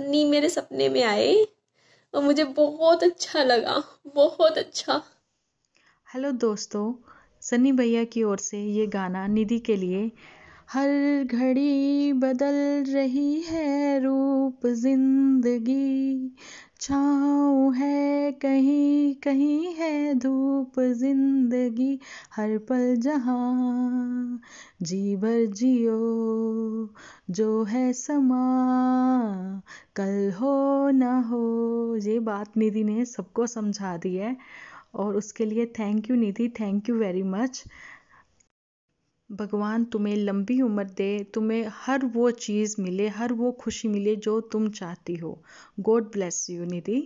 नी मेरे सपने में आए और मुझे बहुत अच्छा लगा बहुत अच्छा हेलो दोस्तों सनी भैया की ओर से ये गाना निधि के लिए हर घड़ी बदल रही है रूप जिंदगी छाँव है कहीं कहीं है धूप जिंदगी हर पल जहाँ जी भर जियो जो है समा कल हो ना हो ये बात निधि ने सबको समझा दी है और उसके लिए thank you Nidhi thank you very much भगवान तुम्हें लंबी उम्र दे तुम्हें हर वो चीज़ मिले हर वो खुशी मिले जो तुम चाहती हो गॉड ब्लेस यू निधि